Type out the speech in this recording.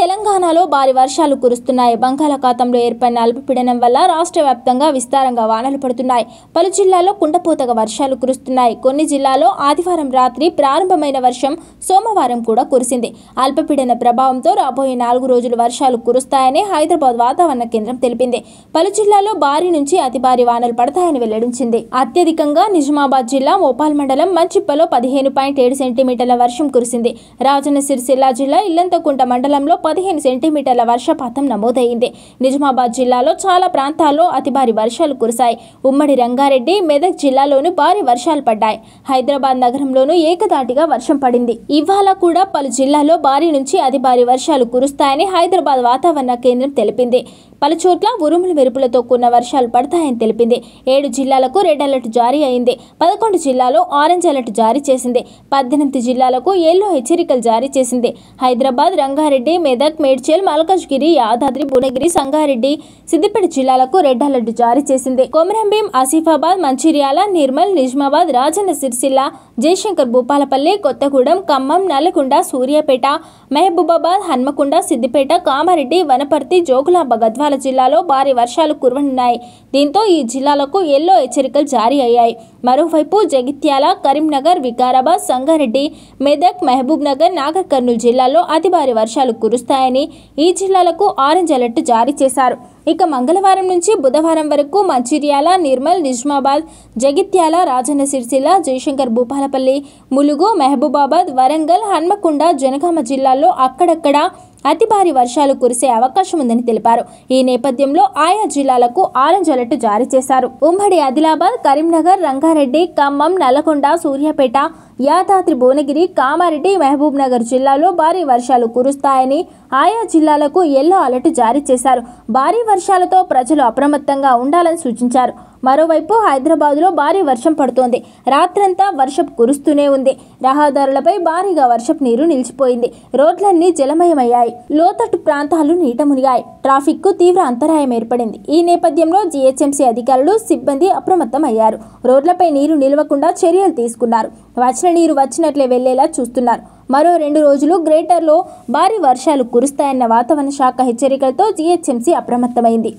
తెలంగాణలో భారీ వర్షాలు కురుస్తున్నాయి బంగాళాఖాతంలో ఏర్పడిన అల్పపీడనం వల్ల రాష్ట్ర వ్యాప్తంగా విస్తారంగా వానలు పడుతున్నాయి పలు జిల్లాల్లో కుండపోతగా వర్షాలు కురుస్తున్నాయి కొన్ని జిల్లాల్లో ఆదివారం రాత్రి ప్రారంభమైన వర్షం సోమవారం కూడా కురిసింది అల్పపీడన ప్రభావంతో రాబోయే నాలుగు రోజులు వర్షాలు కురుస్తాయని హైదరాబాద్ వాతావరణ కేంద్రం తెలిపింది పలు జిల్లాల్లో భారీ నుంచి అతి భారీ వానలు పడతాయని వెల్లడించింది అత్యధికంగా నిజామాబాద్ జిల్లా మోపాల్ మండలం మంచిప్పలో పదిహేను పాయింట్ ఏడు సెంటీమీటర్ల వర్షం కురిసింది రాజన్న సిరిసిల్లా జిల్లా ఇల్లంతకుంట మండలంలో పదిహేను సెంటీమీటర్ల వర్షపాతం నమోదైంది నిజామాబాద్ జిల్లాలో చాలా ప్రాంతాల్లో అతి భారీ వర్షాలు కురిశాయి ఉమ్మడి రంగారెడ్డి మెదక్ జిల్లాలోనూ భారీ వర్షాలు పడ్డాయి హైదరాబాద్ నగరంలోనూ ఏకదాటిగా వర్షం పడింది ఇవాళ కూడా పలు జిల్లాల్లో భారీ నుంచి అతి భారీ వర్షాలు కురుస్తాయని హైదరాబాద్ వాతావరణ కేంద్రం తెలిపింది పలు చోట్ల ఉరుములు మెరుపులతో కూడిన వర్షాలు పడతాయని తెలిపింది ఏడు జిల్లాలకు రెడ్ అలర్ట్ జారీ అయింది పదకొండు జిల్లాలో ఆరెంజ్ అలర్ట్ జారీ చేసింది పద్దెనిమిది జిల్లాలకు ఎల్లో హెచ్చరికలు జారీ చేసింది హైదరాబాద్ రంగారెడ్డి మెదక్ మెదక్ మేడ్చల్ మల్కజ్గిరి యాదాద్రి భువనగిరి సంగారెడ్డి సిద్దిపేట జిల్లాలకు రెడ్ అలర్ట్ జారీ చేసింది కొమరంభీం ఆసిఫాబాద్ మంచిర్యాల నిర్మల్ నిజామాబాద్ రాజన్న సిరిసిల్ల జయశంకర్ భూపాలపల్లి కొత్తగూడెం ఖమ్మం నల్లగొండ సూర్యాపేట మహబూబాబాద్ హన్మకొండ సిద్దిపేట కామారెడ్డి వనపర్తి జోగులాంబ గద్వాల జిల్లాలో భారీ వర్షాలు కురవనున్నాయి దీంతో ఈ జిల్లాలకు ఎల్లో హెచ్చరికలు జారీ అయ్యాయి మరోవైపు జగిత్యాల కరీంనగర్ వికారాబాద్ సంగారెడ్డి మెదక్ మహబూబ్ నగర్ నాగర్ కర్నూలు జిల్లాలో అతి భారీ వర్షాలు కురుస్తాయి లభిస్తాయని ఈ జిల్లాలకు ఆరెంజ్ అలర్ట్ జారీ చేశారు ఇక మంగళవారం నుంచి బుధవారం వరకు మంచిర్యాల నిర్మల్ నిజామాబాద్ జగిత్యాల రాజన్న సిరిసిల్ల జయశంకర్ భూపాలపల్లి ములుగు మహబూబాబాద్ వరంగల్ హన్మకొండ జనగామ జిల్లాల్లో అక్కడక్కడ అతి భారీ వర్షాలు కురిసే అవకాశం ఉందని తెలిపారు ఈ నేపథ్యంలో ఆయా జిల్లాలకు ఆరెంజ్ అలర్ట్ జారీ చేశారు ఉమ్మడి ఆదిలాబాద్ కరీంనగర్ రంగారెడ్డి ఖమ్మం నల్లగొండ సూర్యాపేట యాదాద్రి భువనగిరి కామారెడ్డి మహబూబ్ నగర్ జిల్లాలో భారీ వర్షాలు కురుస్తాయని ఆయా జిల్లాలకు ఎల్లో అలర్ట్ జారీ చేశారు భారీ వర్షాలతో ప్రజలు అప్రమత్తంగా ఉండాలని సూచించారు మరోవైపు హైదరాబాద్లో భారీ వర్షం పడుతోంది రాత్రంతా వర్షపు కురుస్తూనే ఉంది రహదారులపై భారీగా వర్షపు నీరు నిలిచిపోయింది రోడ్లన్నీ జలమయమయ్యాయి లోతట్టు ప్రాంతాలు నీట మునిగాయి ట్రాఫిక్కు తీవ్ర అంతరాయం ఏర్పడింది ఈ నేపథ్యంలో జీహెచ్ఎంసీ అధికారులు సిబ్బంది అయ్యారు రోడ్లపై నీరు నిలవకుండా చర్యలు తీసుకున్నారు వచ్చిన నీరు వచ్చినట్లే వెళ్లేలా చూస్తున్నారు మరో రెండు రోజులు గ్రేటర్లో భారీ వర్షాలు కురుస్తాయన్న వాతావరణ శాఖ హెచ్చరికలతో జీహెచ్ఎంసీ అప్రమత్తమైంది